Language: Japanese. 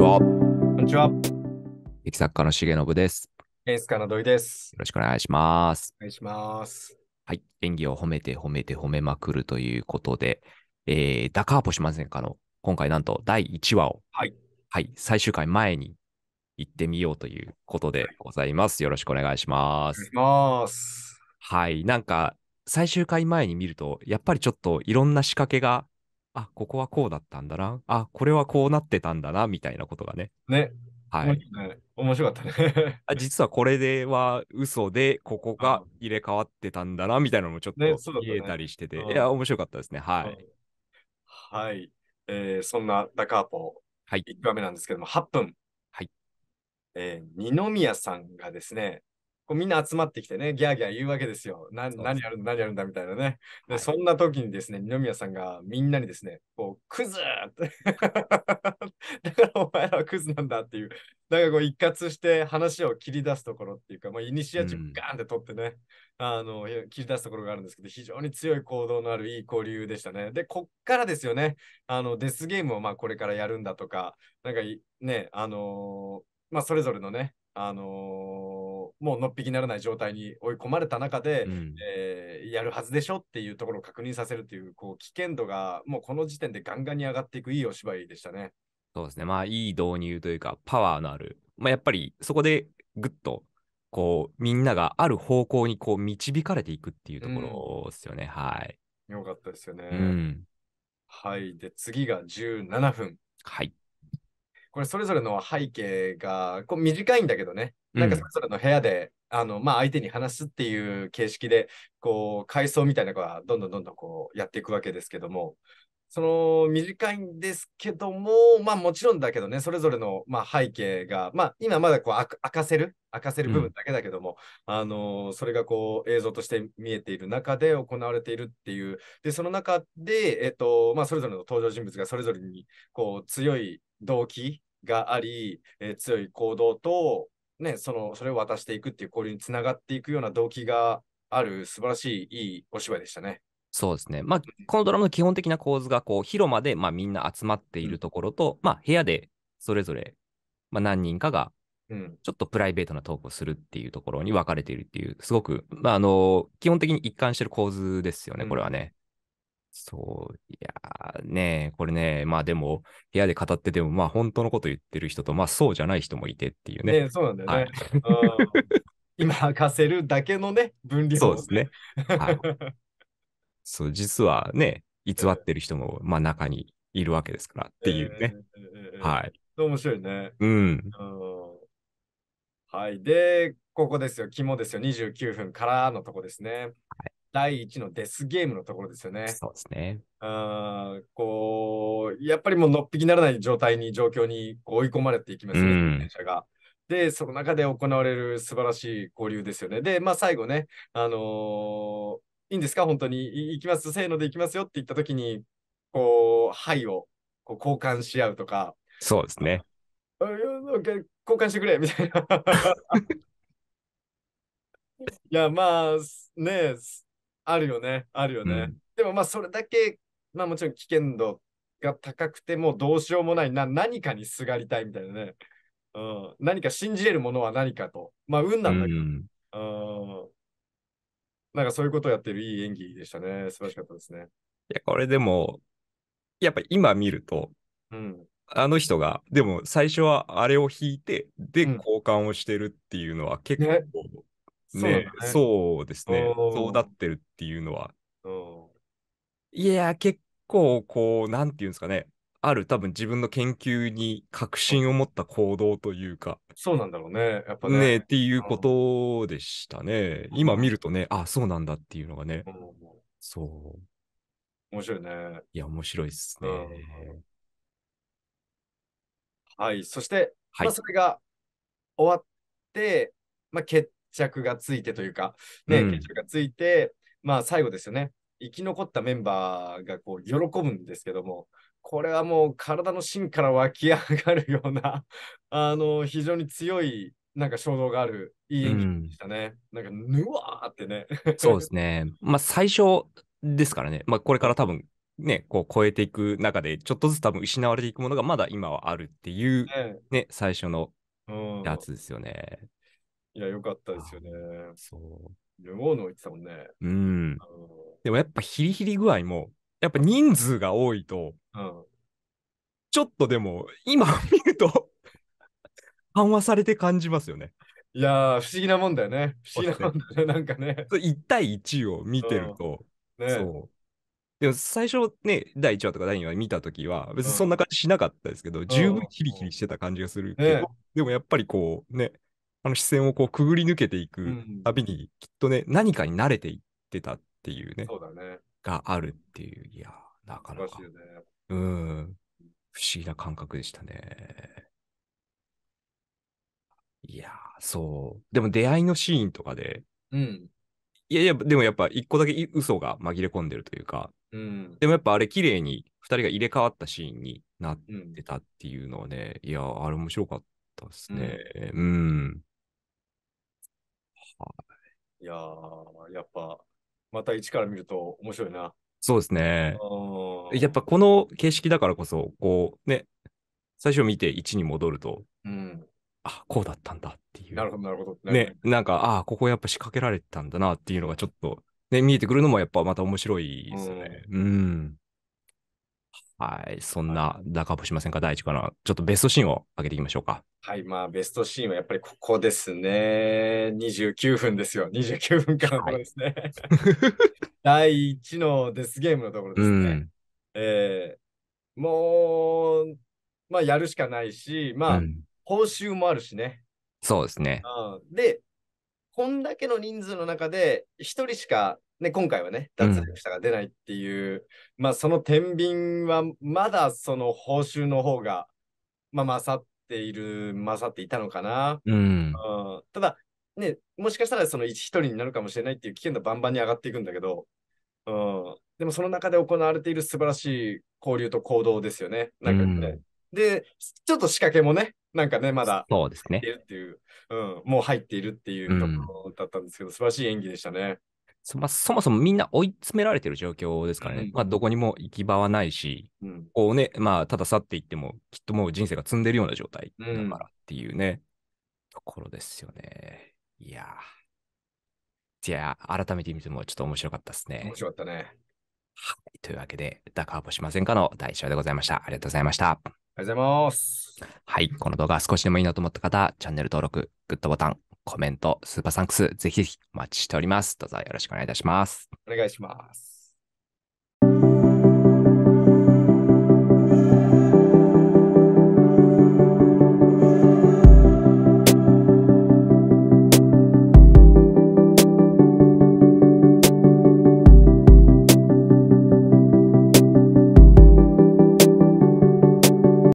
ちは。こんにちは。劇作家の重信です。演出家の土井です。よろしくお願いします。お願いします。はい。演技を褒めて褒めて褒めまくるということで、えー、ダカーポしませんかの、今回なんと第1話を、はい。はい。最終回前に行ってみようということでございます。よろしくお願いします。お願いします。はい。なんか、最終回前に見ると、やっぱりちょっといろんな仕掛けがあ、ここはこうだったんだな。あ、これはこうなってたんだな、みたいなことがね。ね。はい。面白かったね あ。実はこれでは嘘で、ここが入れ替わってたんだな、みたいなのもちょっと言えたりしてて、ねね、いや、面白かったですね。はい。はい。えー、そんなダカーポ、はい、1話目なんですけども、8分。はい。えー、二宮さんがですね、こうみんな集まってきてね、ギャーギャー言うわけですよ。な何やるんだ、何やるんだみたいなね。で、はい、そんな時にですね、二宮さんがみんなにですね、こう、クズ だからお前らはクズなんだっていう、だかかこう一括して話を切り出すところっていうか、まあ、イニシアチブガーンって取ってね、うん、あの、切り出すところがあるんですけど、非常に強い行動のあるいい交流でしたね。で、こっからですよね、あの、デスゲームをまあこれからやるんだとか、なんかね、あのーまあ、それぞれのね、あのー、もうのっぴきならない状態に追い込まれた中で、うん、えー、やるはずでしょっていうところを確認させるっていうこう危険度がもうこの時点でガンガンに上がっていくいいお芝居でしたね。そうですね、まあいい導入というかパワーのある、まあ、やっぱりそこでぐっとこうみんながある方向にこう導かれていくっていうところですよね。うん、はい。よかったですよね。うん、はい。で次が17分。はい。これそれぞれの背景がこう短いんだけどね、なんかそれぞれの部屋で、うん、あのまあ、相手に話すっていう形式で、こう、回想みたいなのがどんどんどんどんこうやっていくわけですけども、その短いんですけども、まあもちろんだけどね、それぞれの、まあ、背景が、まあ今まだこう明かせる、明かせる部分だけだけども、うん、あのそれがこう映像として見えている中で行われているっていう、で、その中で、えっと、まあそれぞれの登場人物がそれぞれにこう強い動機があり、えー、強い行動と、ね、そのそれを渡していくっていう交流につながっていくような動機がある素晴らしいいいお芝居でしたね。そうですね、まあ、このドラマの基本的な構図がこう広間で、まあ、みんな集まっているところと、うん、まあ、部屋でそれぞれ、まあ、何人かがちょっとプライベートなトークをするっていうところに分かれているっていう、すごく、まあ、あの基本的に一貫してる構図ですよね、これはね。そう、いやね、これね、まあでも、部屋で語ってても、まあ本当のこと言ってる人と、まあそうじゃない人もいてっていうね。ねそうなんだよね。はい、今明かせるだけのね、分離そうですね。はい、そう、実はね、偽ってる人も、まあ中にいるわけですからっていうね。えーえー、はい。面白いね。うん。はい。で、ここですよ。肝ですよ。29分からのとこですね。はい第一のデスゲームのところですよね。そうですね。あこう、やっぱりもうのっぴきならない状態に、状況に追い込まれていきますね、電車が。で、その中で行われる素晴らしい交流ですよね。で、まあ最後ね、あのー、いいんですか本当に行きますせーので行きますよって言った時にこういをこう交換し合うとかそうですね交換してくれみたいな いやまあねあるよね、あるよね。うん、でもまあそれだけ、まあもちろん危険度が高くて、もうどうしようもないな、何かにすがりたいみたいなね。うん、何か信じれるものは何かと。まあ運なんだけど。うんなんかそういうことをやってるいい演技でしたね。素晴らしかったですね。いや、これでも、やっぱ今見ると、うん、あの人が、でも最初はあれを引いて、で、交換をしてるっていうのは結構、ね、ね、そう、ね、ですね。そうなってるっていうのは。いや、結構、こう、なんていうんですかね。ある多分自分の研究に確信を持った行動というか。そうなんだろうね。やっぱね。ねっていうことでしたね。今見るとね、あ、そうなんだっていうのがね。そう。面白いね。いや、面白いっすね。はい。そして、はい、まあ、それが終わって、まあ、決着がついてというか、ね、決着がついて、うん、まあ最後ですよね。生き残ったメンバーがこう喜ぶんですけども、これはもう体の芯から湧き上がるような あの、非常に強い、なんか衝動がある、いい演技でしたね。うん、なんか、ぬわーってね。そうですね。まあ、最初ですからね。まあ、これから多分、ね、こう超えていく中で、ちょっとずつ多分失われていくものがまだ今はあるっていうね、ね最初のやつですよね。いや、よかったですよね。そう。の言ってたもんね。うん。でもやっぱヒリヒリ具合も、やっぱ人数が多いと、うん、ちょっとでも、今 見ると緩和されて感じますよね。いや不思議なもんだよね。不思議なもんだね、なんかね。1対1を見てると、うん、ね、そう。でも最初ね、第1話とか第2話見たときは、別にそんな感じしなかったですけど、うん、十分ヒリヒリしてた感じがするけど、ね、でもやっぱりこうね、あの視線をこうくぐり抜けていくたびに、きっとね、何かに慣れていってたっていうね、そうだねがあるっていう、いや、なかなか、ね、うん、不思議な感覚でしたね。いやそう。でも出会いのシーンとかで、うん。いやいや、でもやっぱ一個だけ嘘が紛れ込んでるというか、うん、でもやっぱあれ綺麗に2人が入れ替わったシーンになってたっていうのはね、うん、いや、あれ面白かったですね。うん、うんいやー、やっぱ、また一から見ると面白いな。そうですね。やっぱこの形式だからこそ、こうね、最初見て1に戻ると、うん、あ、こうだったんだっていう。なるほど、なるほど。ね、なんか、ああ、ここやっぱ仕掛けられてたんだなっていうのがちょっと、ね、見えてくるのもやっぱまた面白いですね。うん。うんはい。そんなダカップしませんか、第一かな。ちょっとベストシーンを上げていきましょうか。はい。まあ、ベストシーンはやっぱりここですね。29分ですよ。29分間のところですね。はい、第1のデスゲームのところですね。うん、えー、もう、まあ、やるしかないし、まあ、うん、報酬もあるしね。そうですね。うん、で、こんだけの人数の中で、1人しかね、今回はね、脱落者が出ないっていう、うん、まあその天秤はまだその報酬の方が、まあ勝っている、勝っていたのかな。うん、うん、ただ、ね、もしかしたらその一人になるかもしれないっていう危険度バンバンに上がっていくんだけど、うん、でもその中で行われている素晴らしい交流と行動ですよね。なんかね、うん、で、ちょっと仕掛けもね、なんかね、まだそうですねっていう、うん、もう入っているっていうところだったんですけど、うん、素晴らしい演技でしたね。そ,、まあ、そもそもみんな追い詰められてる状況ですからね、うん、まあ、どこにも行き場はないし、うん、こうね、まあ、ただ去っていっても、きっともう人生が積んでるような状態だからっていうね、うん、ところですよね。いやいや、改めて見てもちょっと面白かったですね。面白かったね。はい。というわけで、ダカーボしませんかの大賞でございました。ありがとうございました。ありがとうございます。はい。この動画少しでもいいなと思った方、チャンネル登録、グッドボタン、コメント、スーパーサンクス、ぜひぜひお待ちしております。どうぞよろしくお願いいたします。お願いします。